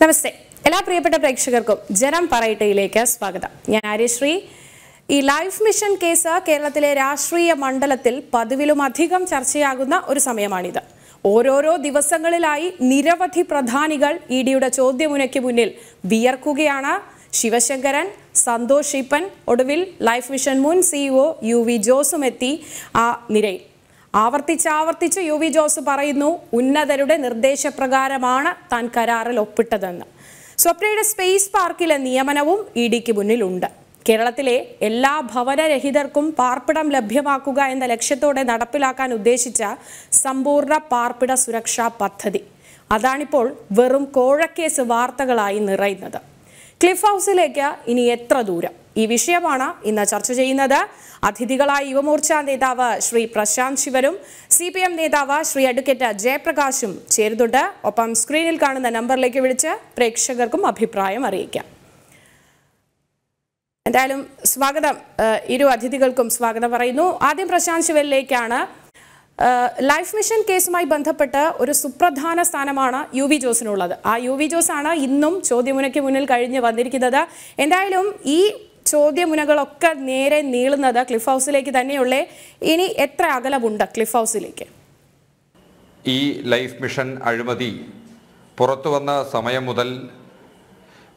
നമസ്തേ എല്ലാ പ്രിയപ്പെട്ട പ്രേക്ഷകർക്കും ജനം പറയട്ടയിലേക്ക് സ്വാഗതം ഞാൻ ആര്യശ്രീ ഈ ലൈഫ് മിഷൻ കേസ് കേരളത്തിലെ രാഷ്ട്രീയ മണ്ഡലത്തിൽ പതിവിലും അധികം ചർച്ചയാകുന്ന ഒരു സമയമാണിത് ഓരോരോ ദിവസങ്ങളിലായി നിരവധി പ്രധാനികൾ ഇ ഡിയുടെ ചോദ്യമുനയ്ക്ക് മുന്നിൽ വിയർക്കുകയാണ് ശിവശങ്കരൻ സന്തോഷ് ഈപ്പൻ ഒടുവിൽ ലൈഫ് മിഷൻ മുൻ സിഇഒ യു വി ജോസും എത്തി ആ നിരയിൽ ആവർത്തിച്ചാവർത്തിച്ച് യു വി ജോസ് പറയുന്നു ഉന്നതരുടെ നിർദ്ദേശപ്രകാരമാണ് താൻ കരാറിൽ ഒപ്പിട്ടതെന്ന് സ്വപ്നയുടെ സ്പേസ് പാർക്കിലെ നിയമനവും ഇ ഡിക്ക് മുന്നിലുണ്ട് കേരളത്തിലെ എല്ലാ ഭവനരഹിതർക്കും പാർപ്പിടം ലഭ്യമാക്കുക എന്ന ലക്ഷ്യത്തോടെ നടപ്പിലാക്കാൻ ഉദ്ദേശിച്ച സമ്പൂർണ്ണ പാർപ്പിട സുരക്ഷാ പദ്ധതി അതാണിപ്പോൾ വെറും കോഴക്കേസ് വാർത്തകളായി നിറയുന്നത് ക്ലിഫ് ഹൗസിലേക്ക് ഇനി എത്ര ദൂരം ഈ വിഷയമാണ് ഇന്ന് ചർച്ച ചെയ്യുന്നത് അതിഥികളായ യുവമോർച്ച നേതാവ് ശ്രീ പ്രശാന്ത് ശിവനും സി പി എം നേതാവ് ശ്രീ അഡ്വക്കേറ്റ് ജയപ്രകാശും ചേരുന്നുണ്ട് ഒപ്പം സ്ക്രീനിൽ കാണുന്ന നമ്പറിലേക്ക് വിളിച്ച് പ്രേക്ഷകർക്കും അഭിപ്രായം അറിയിക്കാം എന്തായാലും സ്വാഗതം ഇരു അതിഥികൾക്കും സ്വാഗതം പറയുന്നു ആദ്യം പ്രശാന്ത് ശിവനിലേക്കാണ് ലൈഫ് മിഷൻ കേസുമായി ബന്ധപ്പെട്ട് ഒരു സുപ്രധാന സ്ഥാനമാണ് യു വി ജോസിനുള്ളത് ആ യു വി ജോസ് ആണ് ഇന്നും ചോദ്യമുനയ്ക്ക് മുന്നിൽ കഴിഞ്ഞ് വന്നിരിക്കുന്നത് എന്തായാലും ഈ ചോദ്യമുനകളൊക്കെ നേരെ നീളുന്നത് ക്ലിഫ് ഹൗസിലേക്ക് തന്നെയുള്ളേ ഇനി എത്ര അകലമുണ്ട് ക്ലിഫ് ഹൗസിലേക്ക് ഈ ലൈഫ് മിഷൻ അഴിമതി പുറത്തു വന്ന സമയം മുതൽ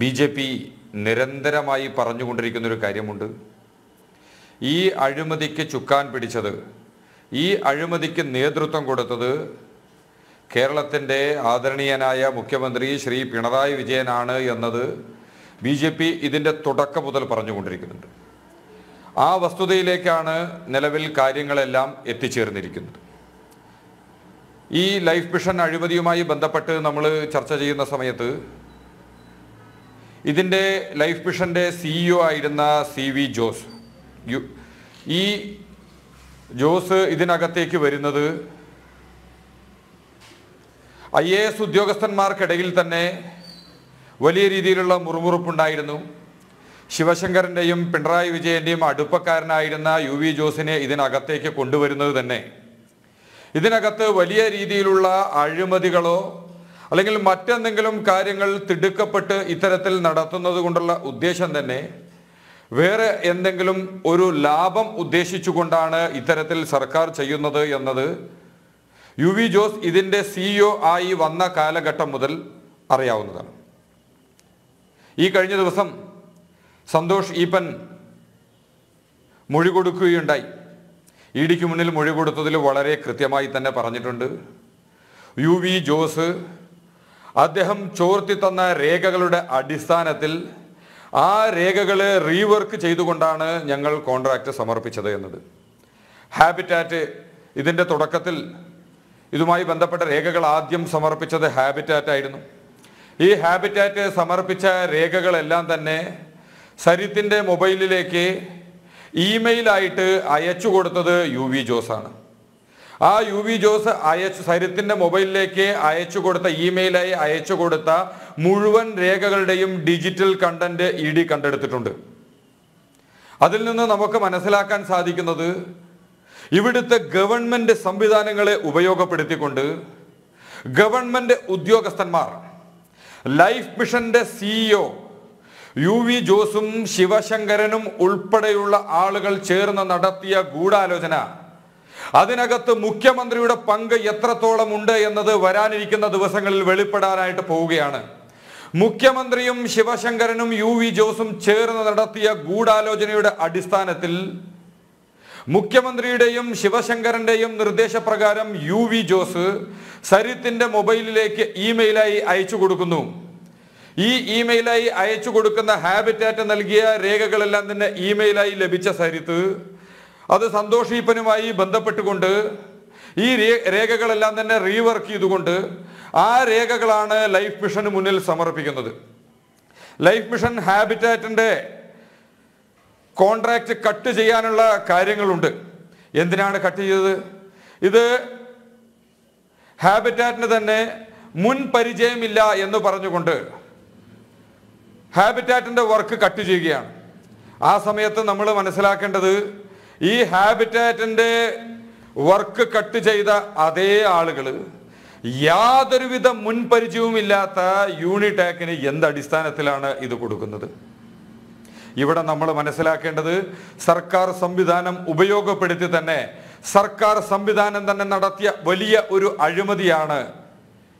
ബി ജെ പി നിരന്തരമായി പറഞ്ഞുകൊണ്ടിരിക്കുന്നൊരു കാര്യമുണ്ട് ഈ അഴിമതിക്ക് ചുക്കാൻ പിടിച്ചത് ഈ അഴിമതിക്ക് നേതൃത്വം കൊടുത്തത് കേരളത്തിൻ്റെ ആദരണീയനായ മുഖ്യമന്ത്രി ശ്രീ പിണറായി വിജയനാണ് എന്നത് ബി ജെ പി ഇതിൻ്റെ തുടക്കം മുതൽ പറഞ്ഞുകൊണ്ടിരിക്കുന്നുണ്ട് ആ വസ്തുതയിലേക്കാണ് നിലവിൽ കാര്യങ്ങളെല്ലാം എത്തിച്ചേർന്നിരിക്കുന്നത് ഈ ലൈഫ് മിഷൻ അഴിമതിയുമായി ബന്ധപ്പെട്ട് നമ്മൾ ചർച്ച ചെയ്യുന്ന സമയത്ത് ഇതിൻ്റെ ലൈഫ് മിഷൻ്റെ സിഇഒ ആയിരുന്ന സി വി ജോസ് ഈ ജോസ് ഇതിനകത്തേക്ക് വരുന്നത് ഐ എ എസ് ഉദ്യോഗസ്ഥന്മാർക്കിടയിൽ തന്നെ വലിയ രീതിയിലുള്ള മുറുമുറുപ്പുണ്ടായിരുന്നു ശിവശങ്കറിൻ്റെയും പിണറായി വിജയൻ്റെയും അടുപ്പക്കാരനായിരുന്ന യു വി ജോസിനെ ഇതിനകത്തേക്ക് കൊണ്ടുവരുന്നത് തന്നെ ഇതിനകത്ത് വലിയ രീതിയിലുള്ള അഴിമതികളോ അല്ലെങ്കിൽ മറ്റെന്തെങ്കിലും കാര്യങ്ങൾ തിടുക്കപ്പെട്ട് ഇത്തരത്തിൽ നടത്തുന്നത് കൊണ്ടുള്ള ഉദ്ദേശം തന്നെ വേറെ എന്തെങ്കിലും ഒരു ലാഭം ഉദ്ദേശിച്ചുകൊണ്ടാണ് ഇത്തരത്തിൽ സർക്കാർ ചെയ്യുന്നത് എന്നത് യു വി ജോസ് ഇതിൻ്റെ സിഇഒ ആയി വന്ന കാലഘട്ടം മുതൽ അറിയാവുന്നതാണ് ഈ കഴിഞ്ഞ ദിവസം സന്തോഷ് ഈപ്പൻ മൊഴി കൊടുക്കുകയുണ്ടായി ഇഡിക്ക് മുന്നിൽ മൊഴി കൊടുത്തതിൽ വളരെ കൃത്യമായി തന്നെ പറഞ്ഞിട്ടുണ്ട് യു വി ജോസ് അദ്ദേഹം ചോർത്തി തന്ന രേഖകളുടെ അടിസ്ഥാനത്തിൽ ആ രേഖകളെ റീവർക്ക് ചെയ്തുകൊണ്ടാണ് ഞങ്ങൾ കോൺട്രാക്റ്റ് സമർപ്പിച്ചത് എന്നത് ഹാബിറ്റാറ്റ് ഇതിൻ്റെ തുടക്കത്തിൽ ഇതുമായി ബന്ധപ്പെട്ട രേഖകൾ ആദ്യം സമർപ്പിച്ചത് ഹാബിറ്റാറ്റ് ആയിരുന്നു ഈ ഹാബിറ്റാറ്റ് സമർപ്പിച്ച രേഖകളെല്ലാം തന്നെ സരിത്തിൻ്റെ മൊബൈലിലേക്ക് ഇമെയിലായിട്ട് അയച്ചു കൊടുത്തത് യു വി ജോസാണ് ആ യു വി ജോസ് അയച്ചു സരിത്തിൻ്റെ മൊബൈലിലേക്ക് അയച്ചു കൊടുത്ത ഇമെയിലായി അയച്ചു കൊടുത്ത മുഴുവൻ രേഖകളുടെയും ഡിജിറ്റൽ കണ്ടന്റ് ഇ ഡി കണ്ടെടുത്തിട്ടുണ്ട് അതിൽ നിന്ന് നമുക്ക് മനസ്സിലാക്കാൻ സാധിക്കുന്നത് ഇവിടുത്തെ ഗവൺമെന്റ് സംവിധാനങ്ങളെ ഉപയോഗപ്പെടുത്തിക്കൊണ്ട് ഗവൺമെന്റ് ഉദ്യോഗസ്ഥന്മാർ ലൈഫ് മിഷന്റെ സിഇഒ e യു വി ജോസും ശിവശങ്കരനും ഉൾപ്പെടെയുള്ള ആളുകൾ ചേർന്ന് നടത്തിയ ഗൂഢാലോചന അതിനകത്ത് മുഖ്യമന്ത്രിയുടെ പങ്ക് എത്രത്തോളം ഉണ്ട് എന്നത് വരാനിരിക്കുന്ന ദിവസങ്ങളിൽ വെളിപ്പെടാനായിട്ട് പോവുകയാണ് മുഖ്യമന്ത്രിയും ശിവശങ്കരനും യു വി ജോസും ചേർന്ന് നടത്തിയ ഗൂഢാലോചനയുടെ അടിസ്ഥാനത്തിൽ മുഖ്യമന്ത്രിയുടെയും ശിവശങ്കരന്റെയും നിർദ്ദേശപ്രകാരം യു വി ജോസ് സരിത്തിന്റെ മൊബൈലിലേക്ക് ഇമെയിലായി അയച്ചു കൊടുക്കുന്നു ഈ ഇമെയിലായി അയച്ചു കൊടുക്കുന്ന ഹാബിറ്റാറ്റ് നൽകിയ രേഖകളെല്ലാം തന്നെ ഇമെയിലായി ലഭിച്ച സരിത്ത് അത് സന്തോഷീപ്പനുമായി ബന്ധപ്പെട്ടുകൊണ്ട് ഈ രേഖകളെല്ലാം തന്നെ റീവർക്ക് ചെയ്തുകൊണ്ട് ആ രേഖകളാണ് ലൈഫ് മിഷന് മുന്നിൽ സമർപ്പിക്കുന്നത് ലൈഫ് മിഷൻ ഹാബിറ്റാറ്റിന്റെ കോൺട്രാക്റ്റ് കട്ട് ചെയ്യാനുള്ള കാര്യങ്ങളുണ്ട് എന്തിനാണ് കട്ട് ചെയ്തത് ഇത് ഹാബിറ്റാറ്റിന് തന്നെ മുൻ പരിചയമില്ല എന്ന് പറഞ്ഞുകൊണ്ട് ഹാബിറ്റാറ്റിൻ്റെ വർക്ക് കട്ട് ചെയ്യുകയാണ് ആ സമയത്ത് നമ്മൾ മനസ്സിലാക്കേണ്ടത് ഈ ഹാബിറ്റാറ്റിൻ്റെ വർക്ക് കട്ട് ചെയ്ത അതേ ആളുകൾ യാതൊരുവിധ മുൻപരിചയവുമില്ലാത്ത യൂണിടാക്കിന് എന്ത് അടിസ്ഥാനത്തിലാണ് ഇത് കൊടുക്കുന്നത് ഇവിടെ നമ്മൾ മനസ്സിലാക്കേണ്ടത് സർക്കാർ സംവിധാനം ഉപയോഗപ്പെടുത്തി തന്നെ സർക്കാർ സംവിധാനം തന്നെ നടത്തിയ വലിയ ഒരു അഴിമതിയാണ്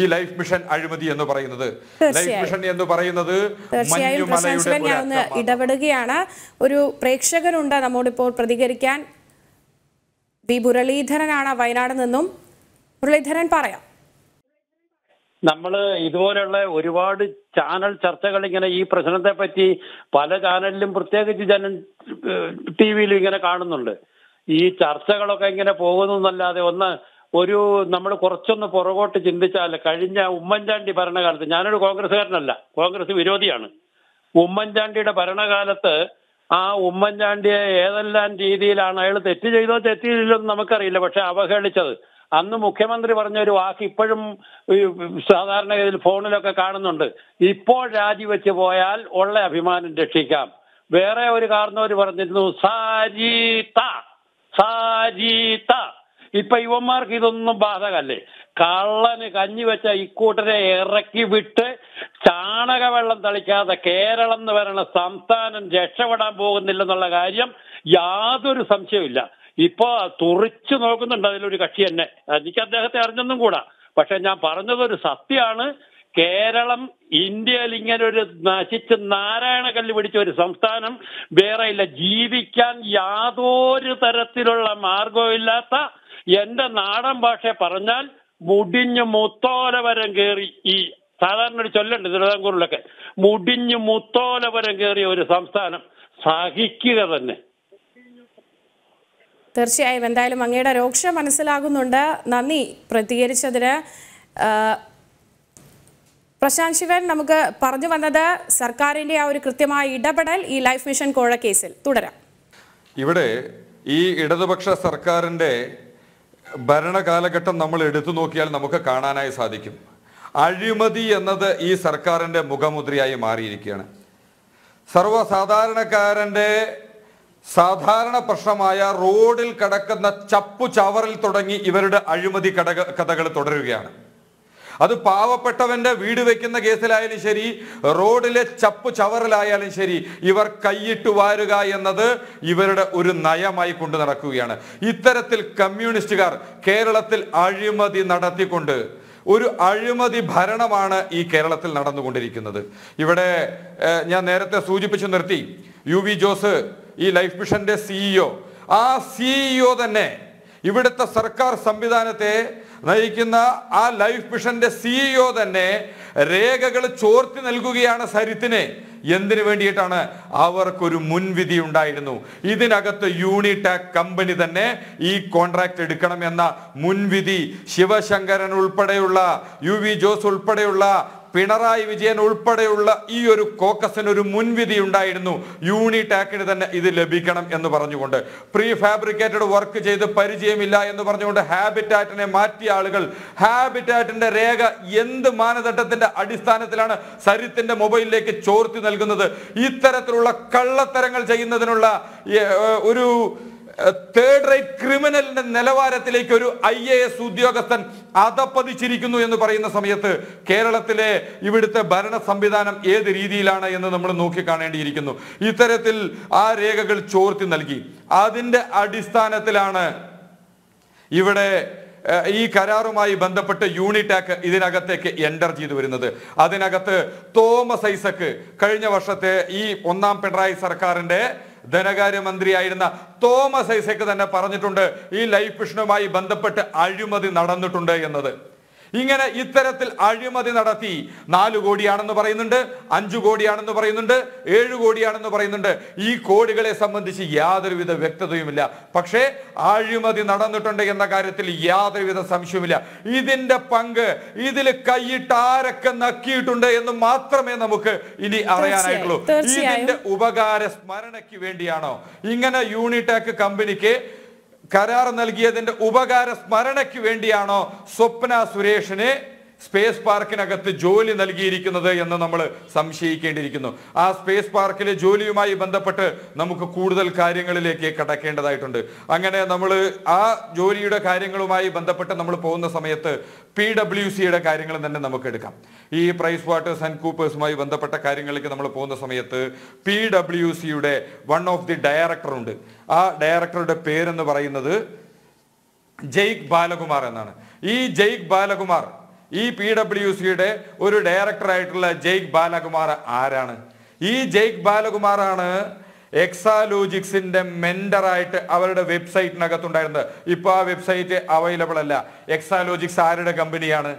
ഈ ലൈഫ് മിഷൻ അഴിമതി എന്ന് പറയുന്നത് ലൈഫ് മിഷൻ എന്ന് പറയുന്നത് തീർച്ചയായും ഇടപെടുകയാണ് ഒരു പ്രേക്ഷകനുണ്ട് നമ്മോടിപ്പോൾ പ്രതികരിക്കാൻ വി മുരളീധരനാണ് വയനാട് നിന്നും മുരളീധരൻ പറയാം നമ്മൾ ഇതുപോലെയുള്ള ഒരുപാട് ചാനൽ ചർച്ചകൾ ഇങ്ങനെ ഈ പ്രശ്നത്തെ പറ്റി പല ചാനലിലും പ്രത്യേകിച്ച് ജന ടി വിയിലും ഇങ്ങനെ കാണുന്നുണ്ട് ഈ ചർച്ചകളൊക്കെ ഇങ്ങനെ പോകുന്നതല്ലാതെ ഒന്ന് ഒരു നമ്മൾ കുറച്ചൊന്ന് പുറകോട്ട് ചിന്തിച്ചാൽ കഴിഞ്ഞ ഉമ്മൻചാണ്ടി ഭരണകാലത്ത് ഞാനൊരു കോൺഗ്രസ്സുകാരനല്ല കോൺഗ്രസ് വിരോധിയാണ് ഉമ്മൻചാണ്ടിയുടെ ഭരണകാലത്ത് ആ ഉമ്മൻചാണ്ടിയെ ഏതെല്ലാം രീതിയിലാണ് അയാൾ തെറ്റ് ചെയ്തോ തെറ്റിയില്ലെന്ന് നമുക്കറിയില്ല പക്ഷെ അവഹേളിച്ചത് അന്ന് മുഖ്യമന്ത്രി പറഞ്ഞ ഒരു വാക്ക് ഇപ്പോഴും സാധാരണഗതിയിൽ ഫോണിലൊക്കെ കാണുന്നുണ്ട് ഇപ്പോൾ രാജിവെച്ച് പോയാൽ ഉള്ള അഭിമാനം രക്ഷിക്കാം വേറെ ഒരു കാർന്നവര് പറഞ്ഞിരുന്നു സാജീത സാജീത ഇപ്പൊ യുവന്മാർക്ക് ഇതൊന്നും ബാധകല്ലേ കള്ളന് കഞ്ഞി വെച്ച ഇക്കൂട്ടരെ ഇറക്കി വിട്ട് ചാണകവെള്ളം തളിക്കാതെ കേരളം എന്ന് പറയുന്ന സംസ്ഥാനം രക്ഷപ്പെടാൻ പോകുന്നില്ലെന്നുള്ള കാര്യം യാതൊരു ഇല്ല ഇപ്പൊ തുറിച്ചു നോക്കുന്നുണ്ട് അതിലൊരു കക്ഷി തന്നെ എനിക്ക് അദ്ദേഹത്തെ അറിഞ്ഞൊന്നും കൂടാ പക്ഷെ ഞാൻ പറഞ്ഞത് ഒരു സത്യമാണ് കേരളം ഇന്ത്യയിൽ ഇങ്ങനെ ഒരു നശിച്ച് നാരായണ കല്ല് പിടിച്ച ഒരു സംസ്ഥാനം വേറെ ഇല്ല ജീവിക്കാൻ യാതൊരു തരത്തിലുള്ള മാർഗവും ഇല്ലാത്ത എന്റെ നാടൻ ഭാഷ പറഞ്ഞാൽ മുടിഞ്ഞു മുത്തോലവരം വരം കയറി ഈ സാധാരണ ഒരു ചൊല്ലുണ്ട് തിരുവിതാംകൂറിലൊക്കെ മുടിഞ്ഞു മുത്തോലവരം വരം കയറിയ ഒരു സംസ്ഥാനം സഹിക്കുക തന്നെ തീർച്ചയായും എന്തായാലും അങ്ങയുടെ രോക്ഷ മനസ്സിലാകുന്നുണ്ട് നന്ദി പ്രതികരിച്ചതിന് പ്രശാന്ത് ശിവൻ നമുക്ക് പറഞ്ഞു വന്നത് സർക്കാരിൻ്റെ ആ ഒരു കൃത്യമായ ഇടപെടൽ ഈ ലൈഫ് മിഷൻ കോഴ കേസിൽ തുടരാം ഇവിടെ ഈ ഇടതുപക്ഷ സർക്കാരിൻ്റെ ഭരണകാലഘട്ടം നമ്മൾ എടുത്തു നോക്കിയാൽ നമുക്ക് കാണാനായി സാധിക്കും അഴിമതി എന്നത് ഈ സർക്കാരിൻ്റെ മുഖമുദ്രയായി മാറിയിരിക്കുകയാണ് സർവ്വസാധാരണക്കാരൻ്റെ സാധാരണ പ്രശ്നമായ റോഡിൽ കിടക്കുന്ന ചപ്പു ചവറിൽ തുടങ്ങി ഇവരുടെ അഴിമതി കടക കഥകൾ തുടരുകയാണ് അത് പാവപ്പെട്ടവന്റെ വീട് വെക്കുന്ന കേസിലായാലും ശരി റോഡിലെ ചപ്പു ചവറിലായാലും ശരി ഇവർ കൈയിട്ട് വാരുക എന്നത് ഇവരുടെ ഒരു നയമായി കൊണ്ടു നടക്കുകയാണ് ഇത്തരത്തിൽ കമ്മ്യൂണിസ്റ്റുകാർ കേരളത്തിൽ അഴിമതി നടത്തിക്കൊണ്ട് ഒരു അഴിമതി ഭരണമാണ് ഈ കേരളത്തിൽ നടന്നുകൊണ്ടിരിക്കുന്നത് ഇവിടെ ഞാൻ നേരത്തെ സൂചിപ്പിച്ചു നിർത്തി യു വി ജോസ് ഈ ലൈഫ് മിഷന്റെ സിഇഒ e ആ സിഇഒ e തന്നെ ഇവിടുത്തെ സർക്കാർ സംവിധാനത്തെ നയിക്കുന്ന ആ ലൈഫ് മിഷന്റെ സിഇഒ e തന്നെ രേഖകൾ ചോർത്തി നൽകുകയാണ് സരിത്തിന് എന്തിനു വേണ്ടിയിട്ടാണ് അവർക്കൊരു മുൻവിധി ഉണ്ടായിരുന്നു ഇതിനകത്ത് യൂണിടാക് കമ്പനി തന്നെ ഈ കോൺട്രാക്ട് എടുക്കണം എന്ന മുൻവിധി ശിവശങ്കരൻ ഉൾപ്പെടെയുള്ള യു വി ജോസ് ഉൾപ്പെടെയുള്ള പിണറായി വിജയൻ ഉൾപ്പെടെയുള്ള ഈ ഒരു കോക്കസിന് ഒരു മുൻവിധി ഉണ്ടായിരുന്നു യൂണിടാക്കിന് തന്നെ ഇത് ലഭിക്കണം എന്ന് പറഞ്ഞുകൊണ്ട് പ്രീ ഫാബ്രിക്കേറ്റഡ് വർക്ക് ചെയ്ത് പരിചയമില്ല എന്ന് പറഞ്ഞുകൊണ്ട് ഹാബിറ്റാറ്റിനെ മാറ്റിയ ആളുകൾ ഹാബിറ്റാറ്റിന്റെ രേഖ എന്ത് മാനദണ്ഡത്തിന്റെ അടിസ്ഥാനത്തിലാണ് സരിത്തിന്റെ മൊബൈലിലേക്ക് ചോർത്തി നൽകുന്നത് ഇത്തരത്തിലുള്ള കള്ളത്തരങ്ങൾ ചെയ്യുന്നതിനുള്ള ഒരു തേർഡ് റേറ്റ് ക്രിമിനലിന്റെ നിലവാരത്തിലേക്ക് ഒരു ഐ എ എസ് ഉദ്യോഗസ്ഥൻ അതപ്പതിച്ചിരിക്കുന്നു എന്ന് പറയുന്ന സമയത്ത് കേരളത്തിലെ ഇവിടുത്തെ ഭരണ സംവിധാനം ഏത് രീതിയിലാണ് എന്ന് നമ്മൾ നോക്കിക്കാണേണ്ടിയിരിക്കുന്നു ഇത്തരത്തിൽ ആ രേഖകൾ ചോർത്തി നൽകി അതിന്റെ അടിസ്ഥാനത്തിലാണ് ഇവിടെ ഈ കരാറുമായി ബന്ധപ്പെട്ട് യൂണിടാക് ഇതിനകത്തേക്ക് എൻ്റർ ചെയ്തു വരുന്നത് അതിനകത്ത് തോമസ് ഐസക്ക് കഴിഞ്ഞ വർഷത്തെ ഈ ഒന്നാം പിണറായി സർക്കാരിൻ്റെ ധനകാര്യമന്ത്രിയായിരുന്ന തോമസ് ഐസക് തന്നെ പറഞ്ഞിട്ടുണ്ട് ഈ ലൈഫ് മിഷനുമായി ബന്ധപ്പെട്ട് അഴിമതി നടന്നിട്ടുണ്ട് എന്നത് ഇങ്ങനെ ഇത്തരത്തിൽ അഴിമതി നടത്തി നാല് കോടിയാണെന്ന് പറയുന്നുണ്ട് അഞ്ചു കോടിയാണെന്ന് പറയുന്നുണ്ട് ഏഴ് കോടിയാണെന്ന് പറയുന്നുണ്ട് ഈ കോടികളെ സംബന്ധിച്ച് യാതൊരുവിധ വ്യക്തതയുമില്ല പക്ഷേ അഴിമതി നടന്നിട്ടുണ്ട് എന്ന കാര്യത്തിൽ യാതൊരുവിധ സംശയവുമില്ല ഇതിന്റെ പങ്ക് ഇതിൽ കൈയിട്ട് ആരൊക്കെ നക്കിയിട്ടുണ്ട് എന്ന് മാത്രമേ നമുക്ക് ഇനി അറിയാനായിട്ടുള്ളൂ ഇതിന്റെ ഉപകാര സ്മരണയ്ക്ക് വേണ്ടിയാണോ ഇങ്ങനെ യൂണിടാക് കമ്പനിക്ക് കരാർ നൽകിയതിന്റെ ഉപകാര സ്മരണയ്ക്ക് വേണ്ടിയാണോ സ്വപ്ന സുരേഷിനെ സ്പേസ് പാർക്കിനകത്ത് ജോലി നൽകിയിരിക്കുന്നത് എന്ന് നമ്മൾ സംശയിക്കേണ്ടിയിരിക്കുന്നു ആ സ്പേസ് പാർക്കിലെ ജോലിയുമായി ബന്ധപ്പെട്ട് നമുക്ക് കൂടുതൽ കാര്യങ്ങളിലേക്ക് കടക്കേണ്ടതായിട്ടുണ്ട് അങ്ങനെ നമ്മൾ ആ ജോലിയുടെ കാര്യങ്ങളുമായി ബന്ധപ്പെട്ട് നമ്മൾ പോകുന്ന സമയത്ത് പി ഡബ്ല്യു സിയുടെ കാര്യങ്ങൾ തന്നെ നമുക്ക് എടുക്കാം ഈ പ്രൈസ് വാട്ടേഴ്സ് ആൻഡ് കൂപ്പേഴ്സുമായി ബന്ധപ്പെട്ട കാര്യങ്ങളിലേക്ക് നമ്മൾ പോകുന്ന സമയത്ത് പി ഡബ്ല്യു സിയുടെ വൺ ഓഫ് ദി ഡയറക്ടർ ഉണ്ട് ആ ഡയറക്ടറുടെ പേരെന്ന് പറയുന്നത് ജയ്ക് ബാലകുമാർ എന്നാണ് ഈ ജയ്ക് ബാലകുമാർ ഈ പി ഡബ്ല്യു സിയുടെ ഒരു ഡയറക്ടറായിട്ടുള്ള ജയ്ക് ബാലകുമാർ ആരാണ് ഈ ജയ്ക് ബാലകുമാറാണ് എക്സാലോജിക്സിന്റെ മെന്ററായിട്ട് അവരുടെ വെബ്സൈറ്റിനകത്തുണ്ടായിരുന്നത് ഇപ്പോൾ ആ വെബ്സൈറ്റ് അവൈലബിൾ അല്ല എക്സാലോജിക്സ് ആരുടെ കമ്പനിയാണ്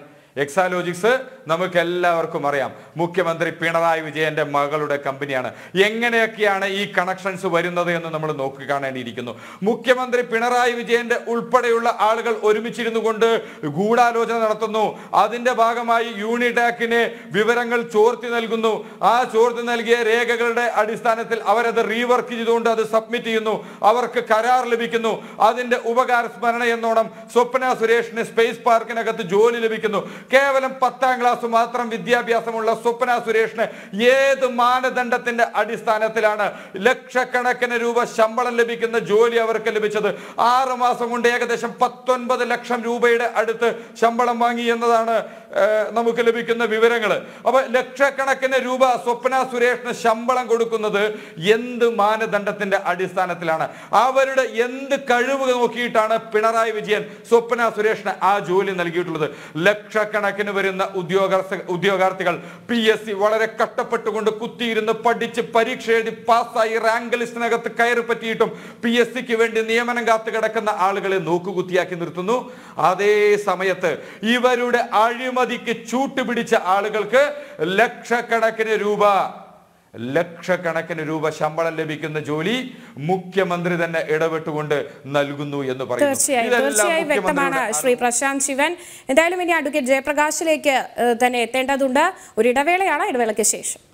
എക്സാലോജിക്സ് നമുക്ക് എല്ലാവർക്കും അറിയാം മുഖ്യമന്ത്രി പിണറായി വിജയന്റെ മകളുടെ കമ്പനിയാണ് എങ്ങനെയൊക്കെയാണ് ഈ കണക്ഷൻസ് വരുന്നത് എന്ന് നമ്മൾ കാണേണ്ടിയിരിക്കുന്നു മുഖ്യമന്ത്രി പിണറായി വിജയന്റെ ഉൾപ്പെടെയുള്ള ആളുകൾ ഒരുമിച്ചിരുന്നു കൊണ്ട് ഗൂഢാലോചന നടത്തുന്നു അതിന്റെ ഭാഗമായി യൂണിടാക്കിന് വിവരങ്ങൾ ചോർത്തി നൽകുന്നു ആ ചോർത്തി നൽകിയ രേഖകളുടെ അടിസ്ഥാനത്തിൽ അവരത് റീവർക്ക് ചെയ്തുകൊണ്ട് അത് സബ്മിറ്റ് ചെയ്യുന്നു അവർക്ക് കരാർ ലഭിക്കുന്നു അതിന്റെ ഉപകാര സ്മരണ എന്നോണം സ്വപ്ന സുരേഷിന് സ്പേസ് പാർക്കിനകത്ത് ജോലി ലഭിക്കുന്നു കേവലം പത്താം ക്ലാസ് മാത്രം വിദ്യാഭ്യാസമുള്ള സ്വപ്ന സുരേഷിന് ഏത് മാനദണ്ഡത്തിന്റെ അടിസ്ഥാനത്തിലാണ് ലക്ഷക്കണക്കിന് രൂപ ശമ്പളം ലഭിക്കുന്ന ജോലി അവർക്ക് ലഭിച്ചത് ആറ് മാസം കൊണ്ട് ഏകദേശം പത്തൊൻപത് ലക്ഷം രൂപയുടെ അടുത്ത് ശമ്പളം വാങ്ങി എന്നതാണ് നമുക്ക് ലഭിക്കുന്ന വിവരങ്ങൾ അപ്പൊ ലക്ഷക്കണക്കിന് രൂപ സ്വപ്ന സുരേഷിന് ശമ്പളം കൊടുക്കുന്നത് എന്ത് മാനദണ്ഡത്തിന്റെ അടിസ്ഥാനത്തിലാണ് അവരുടെ എന്ത് കഴിവ് നോക്കിയിട്ടാണ് പിണറായി വിജയൻ സ്വപ്ന സുരേഷിന് ആ ജോലി നൽകിയിട്ടുള്ളത് ലക്ഷക്കണക്കിന് വരുന്ന ഉദ്യോഗസ്ഥ ഉദ്യോഗാർത്ഥികൾ പി എസ് സി വളരെ കഷ്ടപ്പെട്ടുകൊണ്ട് കുത്തിയിരുന്ന് പഠിച്ച് പരീക്ഷ എഴുതി പാസ്സായി റാങ്ക് ലിസ്റ്റിനകത്ത് കയറി പറ്റിയിട്ടും പി എസ് സിക്ക് വേണ്ടി നിയമനം കാത്തു കിടക്കുന്ന ആളുകളെ നോക്കുകുത്തിയാക്കി നിർത്തുന്നു അതേ സമയത്ത് ഇവരുടെ അഴിമ അഴിമതിക്ക് ചൂട്ടുപിടിച്ച ആളുകൾക്ക് ലക്ഷക്കണക്കിന് രൂപ ലക്ഷക്കണക്കിന് രൂപ ശമ്പളം ലഭിക്കുന്ന ജോലി മുഖ്യമന്ത്രി തന്നെ ഇടപെട്ടുകൊണ്ട് നൽകുന്നു എന്ന് പറയുന്നു തീർച്ചയായും തീർച്ചയായും വ്യക്തമാണ് ശ്രീ പ്രശാന്ത് ശിവൻ എന്തായാലും ഇനി അഡ്വക്കേറ്റ് ജയപ്രകാശിലേക്ക് തന്നെ എത്തേണ്ടതുണ്ട് ഒരു ഇടവേളയാണ് ഇടവേളയ്ക്ക് ശേഷം